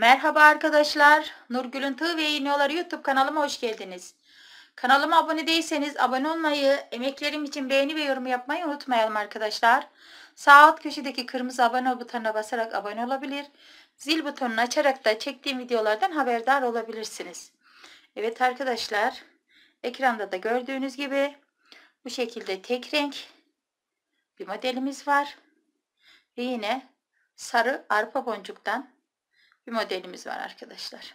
Merhaba arkadaşlar. Nurgül'ün Tığ ve İğneoları YouTube kanalıma hoş geldiniz. Kanalıma abone değilseniz abone olmayı, emeklerim için beğeni ve yorum yapmayı unutmayalım arkadaşlar. Sağ alt köşedeki kırmızı abone ol butonuna basarak abone olabilir. Zil butonunu açarak da çektiğim videolardan haberdar olabilirsiniz. Evet arkadaşlar. Ekranda da gördüğünüz gibi bu şekilde tek renk bir modelimiz var. Ve yine sarı arpa boncuktan bir modelimiz var arkadaşlar.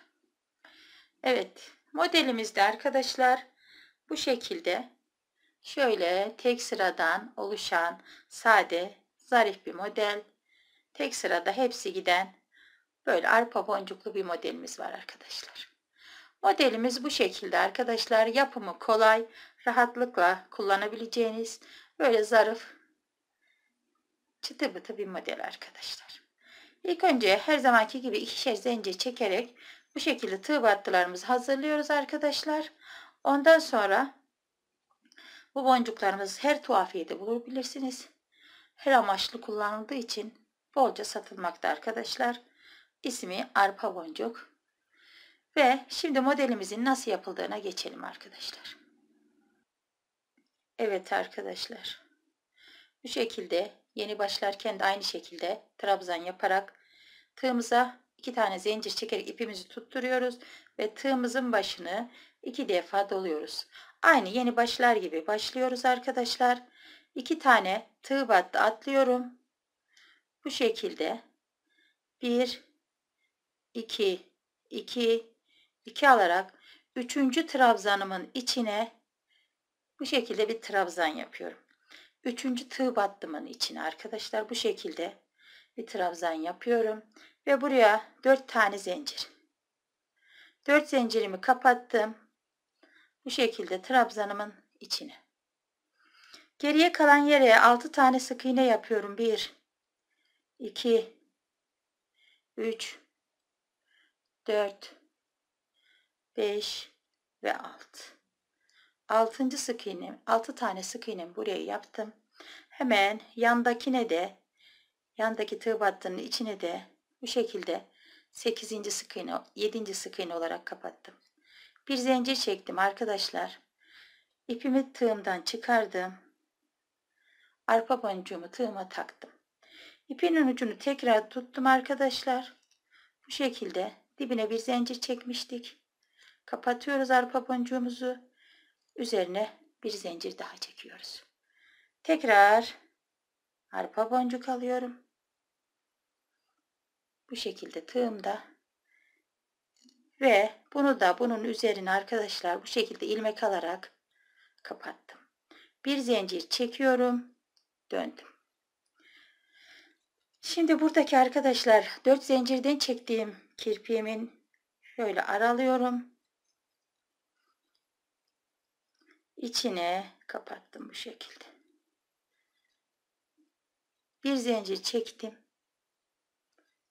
Evet modelimizde arkadaşlar bu şekilde şöyle tek sıradan oluşan sade zarif bir model. Tek sırada hepsi giden böyle arpa boncuklu bir modelimiz var arkadaşlar. Modelimiz bu şekilde arkadaşlar. Yapımı kolay, rahatlıkla kullanabileceğiniz böyle zarif çıtı bıtı bir model arkadaşlar. İlk önce her zamanki gibi ikişer zincir çekerek bu şekilde tığ battılarımızı hazırlıyoruz arkadaşlar. Ondan sonra bu boncuklarımız her tuhafiyede bulabilirsiniz. Her amaçlı kullanıldığı için bolca satılmakta arkadaşlar. İsmi arpa boncuk. Ve şimdi modelimizin nasıl yapıldığına geçelim arkadaşlar. Evet arkadaşlar. Bu şekilde yeni başlarken de aynı şekilde trabzan yaparak Tığımıza iki tane zincir çekerek ipimizi tutturuyoruz ve tığımızın başını iki defa doluyoruz. Aynı yeni başlar gibi başlıyoruz arkadaşlar. İki tane tığ battı atlıyorum. Bu şekilde 1 2 2 2 alarak 3. trabzanımın içine bu şekilde bir trabzan yapıyorum. 3. tığ battımın içine arkadaşlar bu şekilde bir trabzan yapıyorum ve buraya 4 tane zincir 4 zincirimi kapattım bu şekilde trabzanımın içine geriye kalan yere 6 tane sık iğne yapıyorum 1 2 3 4 5 ve 6 6. sık iğnem 6 tane sık iğnem buraya yaptım hemen yandakine de Yandaki tığ battının içine de bu şekilde 8. sık iğne 7. sık iğne olarak kapattım. Bir zincir çektim arkadaşlar. İpimi tığımdan çıkardım. Arpa boncuğumu tığıma taktım. İpin ucunu tekrar tuttum arkadaşlar. Bu şekilde dibine bir zincir çekmiştik. Kapatıyoruz arpa boncuğumuzu. Üzerine bir zincir daha çekiyoruz. Tekrar arpa boncuk alıyorum bu şekilde tığımda ve bunu da bunun üzerine arkadaşlar bu şekilde ilmek alarak kapattım. Bir zincir çekiyorum. Döndüm. Şimdi buradaki arkadaşlar 4 zincirden çektiğim kirpiğimin şöyle aralıyorum. içine kapattım bu şekilde. Bir zincir çektim.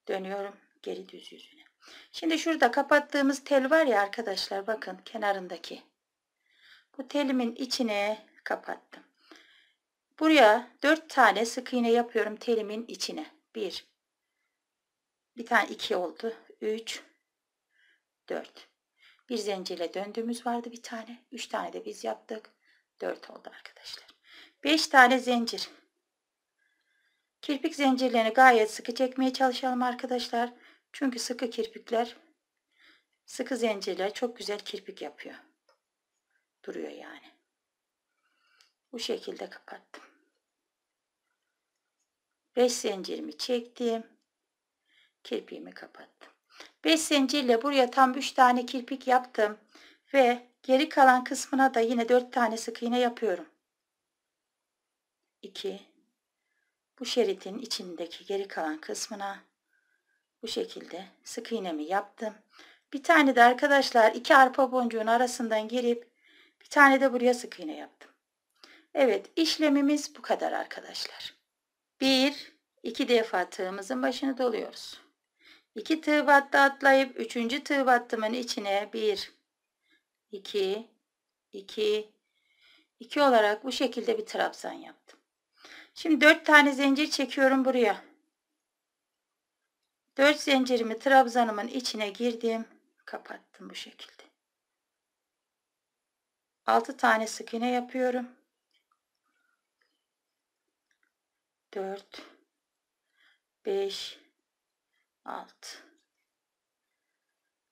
Dönüyorum geri düz yüzüne. Şimdi şurada kapattığımız tel var ya arkadaşlar bakın kenarındaki. Bu telimin içine kapattım. Buraya 4 tane sık iğne yapıyorum telimin içine. 1 Bir tane 2 oldu. 3 4 Bir zincirle döndüğümüz vardı bir tane. 3 tane de biz yaptık. 4 oldu arkadaşlar. 5 tane zincir. Kirpik zincirlerini gayet sıkı çekmeye çalışalım arkadaşlar. Çünkü sıkı kirpikler, sıkı zincirler çok güzel kirpik yapıyor. Duruyor yani. Bu şekilde kapattım. 5 zincirimi çektim. Kirpiğimi kapattım. 5 zincirle buraya tam 3 tane kirpik yaptım. Ve geri kalan kısmına da yine 4 tane sık iğne yapıyorum. 2 bu şeritin içindeki geri kalan kısmına bu şekilde sık iğnemi yaptım. Bir tane de arkadaşlar iki arpa boncuğun arasından girip bir tane de buraya sık iğne yaptım. Evet işlemimiz bu kadar arkadaşlar. Bir iki defa tığımızın başını doluyoruz. İki tığ battı atlayıp üçüncü tığ battımın içine bir iki iki iki olarak bu şekilde bir trabzan yaptım. Şimdi 4 tane zincir çekiyorum buraya. 4 zincirimi trabzanımın içine girdim. Kapattım bu şekilde. 6 tane sık iğne yapıyorum. 4 5 6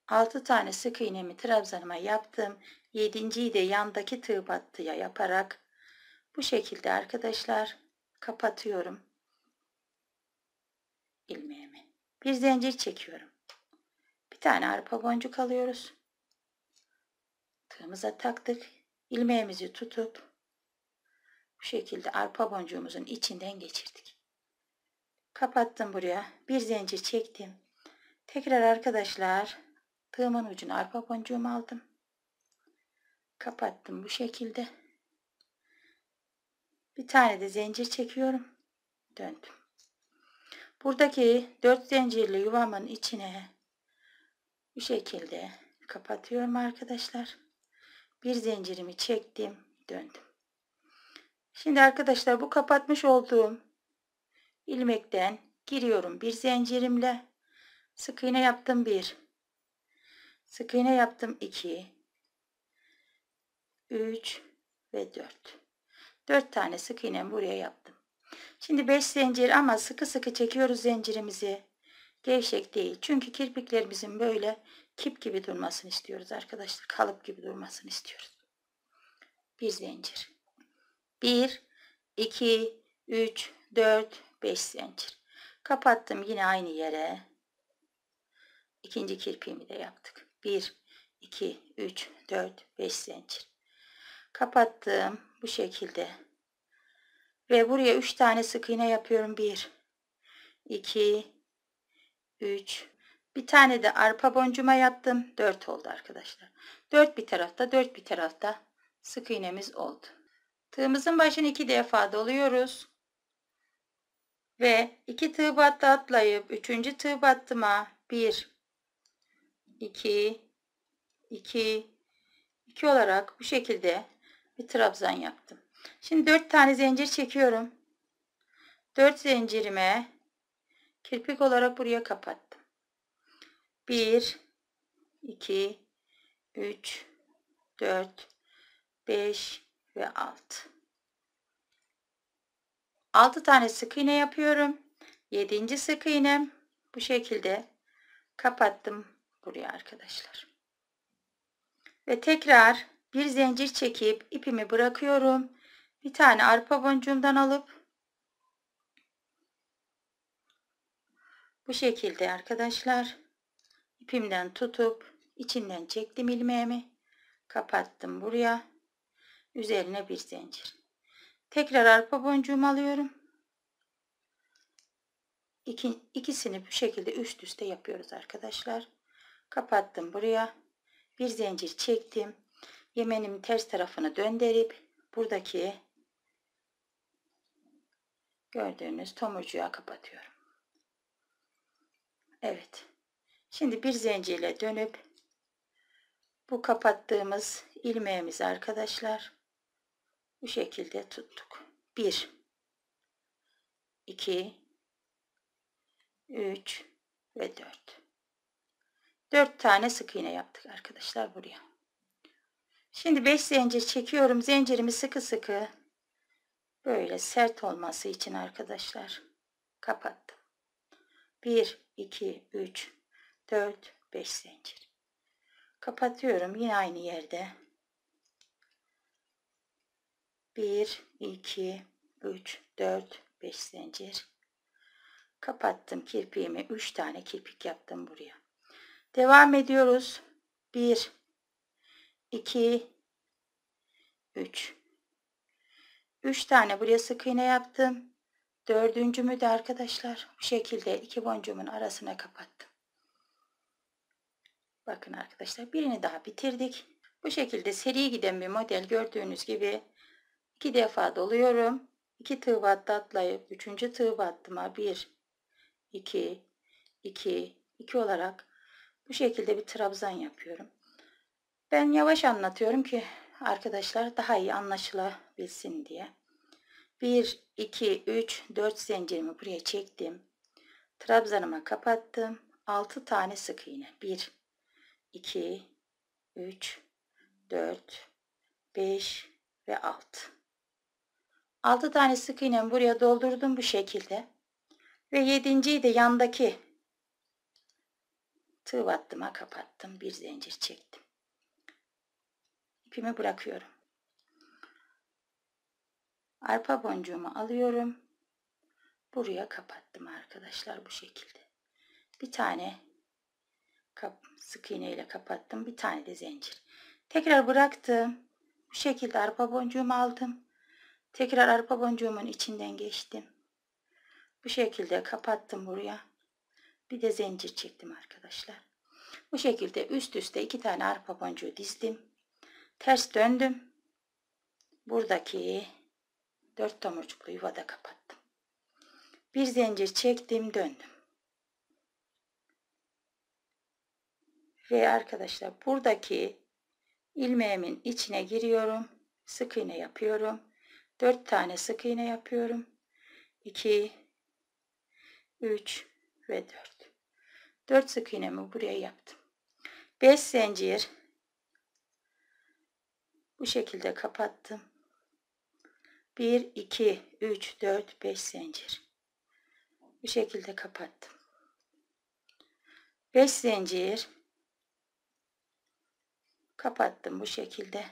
6 tane sık iğnemi trabzanıma yaptım. 7.yi de yandaki tığ battıya yaparak bu şekilde arkadaşlar kapatıyorum ilmeğimi. Bir zincir çekiyorum. Bir tane arpa boncuk alıyoruz. Tığımıza taktık. İlmeğimizi tutup bu şekilde arpa boncuğumuzun içinden geçirdik. Kapattım buraya. Bir zincir çektim. Tekrar arkadaşlar tığımın ucuna arpa boncuğumu aldım. Kapattım bu şekilde. Bir tane de zincir çekiyorum. Döndüm. Buradaki 4 zincirli yuvamın içine bu şekilde kapatıyorum arkadaşlar. Bir zincirimi çektim. Döndüm. Şimdi arkadaşlar bu kapatmış olduğum ilmekten giriyorum bir zincirimle. Sık iğne yaptım bir, Sık iğne yaptım iki, üç ve dört. 4 tane sık iğnemi buraya yaptım. Şimdi 5 zincir ama sıkı sıkı çekiyoruz zincirimizi. Gevşek değil. Çünkü kirpiklerimizin böyle kip gibi durmasını istiyoruz arkadaşlar. Kalıp gibi durmasını istiyoruz. Bir zincir. 1, 2, 3, 4, 5 zincir. Kapattım yine aynı yere. İkinci kirpiğimi de yaptık. 1, 2, 3, 4, 5 zincir kapattım bu şekilde ve buraya 3 tane sık iğne yapıyorum 1 2 3 bir tane de arpa boncuma yaptım 4 oldu arkadaşlar 4 bir tarafta 4 bir tarafta sık iğnemiz oldu tığımızın başını iki defa doluyoruz ve iki tığ battı atlayıp üçüncü tığ battıma 1 2 2 2 olarak bu şekilde bir trabzan yaptım. Şimdi 4 tane zincir çekiyorum. 4 zincirime kirpik olarak buraya kapattım. 1 2 3 4 5 ve 6. 6 tane sık iğne yapıyorum. 7. sık iğnem bu şekilde kapattım buraya arkadaşlar. Ve tekrar bir zincir çekip ipimi bırakıyorum. Bir tane arpa boncuğumdan alıp bu şekilde arkadaşlar ipimden tutup içinden çektim ilmeğimi kapattım buraya üzerine bir zincir tekrar arpa boncuğumu alıyorum İki, ikisini bu şekilde üst üste yapıyoruz arkadaşlar kapattım buraya bir zincir çektim Yemeğimin ters tarafını döndürüp buradaki gördüğünüz tomurcuğa kapatıyorum. Evet. Şimdi bir zincirle dönüp bu kapattığımız ilmeğimizi arkadaşlar bu şekilde tuttuk. 1 2 3 ve 4 4 tane sık iğne yaptık arkadaşlar buraya. Şimdi 5 zincir çekiyorum. Zincirimi sıkı sıkı böyle sert olması için arkadaşlar kapattım. 1, 2, 3, 4, 5 zincir. Kapatıyorum yine aynı yerde. 1, 2, 3, 4, 5 zincir. Kapattım kirpiğimi. 3 tane kirpik yaptım buraya. Devam ediyoruz. 1, 2 3 3 tane buraya sık iğne yaptım. Dördüncümü de arkadaşlar bu şekilde iki boncuğumun arasına kapattım. Bakın arkadaşlar birini daha bitirdik. Bu şekilde seri giden bir model gördüğünüz gibi iki defa doluyorum. İki tığ battı atlayıp üçüncü tığ battıma bir, iki, iki, iki olarak bu şekilde bir trabzan yapıyorum. Ben yavaş anlatıyorum ki arkadaşlar daha iyi anlaşılabilsin diye. 1, 2, 3, 4 zincirimi buraya çektim. Trabzanıma kapattım. 6 tane sık iğne. 1, 2, 3, 4, 5 ve 6. 6 tane sık iğnemi buraya doldurdum bu şekilde. Ve 7.yi de yandaki tığ battıma kapattım. Bir zincir çektim ipimi bırakıyorum. Arpa boncuğumu alıyorum. Buraya kapattım arkadaşlar bu şekilde. Bir tane kap, sık iğne ile kapattım. Bir tane de zincir. Tekrar bıraktım. Bu şekilde arpa boncuğumu aldım. Tekrar arpa boncuğumun içinden geçtim. Bu şekilde kapattım buraya. Bir de zincir çektim arkadaşlar. Bu şekilde üst üste iki tane arpa boncuğu dizdim. Ters döndüm. Buradaki dört tomurcuklu yuvada kapattım. Bir zincir çektim döndüm. Ve arkadaşlar buradaki ilmeğimin içine giriyorum. Sık iğne yapıyorum. Dört tane sık iğne yapıyorum. İki, üç ve dört. Dört sık iğnemi buraya yaptım. Beş zincir bu şekilde kapattım 1 2 3 4 5 zincir bu şekilde kapattım 5 zincir kapattım bu şekilde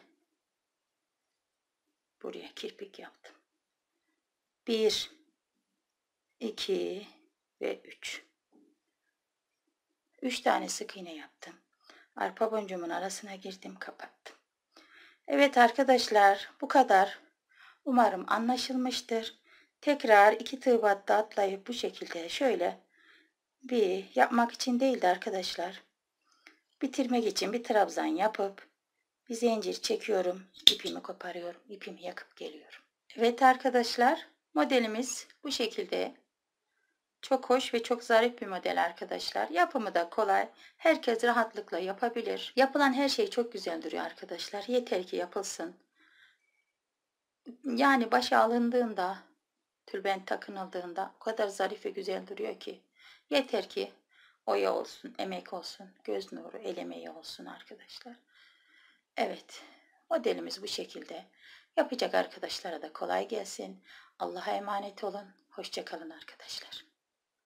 buraya kirpik yaptım 1 2 ve 3 3 tane sık iğne yaptım arpa boncuğumun arasına girdim kapattım Evet arkadaşlar bu kadar. Umarım anlaşılmıştır. Tekrar iki tığ battı atlayıp bu şekilde şöyle bir yapmak için değildi arkadaşlar. Bitirmek için bir trabzan yapıp bir zincir çekiyorum. ipimi koparıyorum. ipimi yakıp geliyorum. Evet arkadaşlar modelimiz bu şekilde çok hoş ve çok zarif bir model arkadaşlar. Yapımı da kolay. Herkes rahatlıkla yapabilir. Yapılan her şey çok güzel duruyor arkadaşlar. Yeter ki yapılsın. Yani başa alındığında, tülbent takınıldığında o kadar zarif ve güzel duruyor ki. Yeter ki oya olsun, emek olsun, göz nuru, el emeği olsun arkadaşlar. Evet, modelimiz bu şekilde. Yapacak arkadaşlara da kolay gelsin. Allah'a emanet olun. Hoşçakalın arkadaşlar.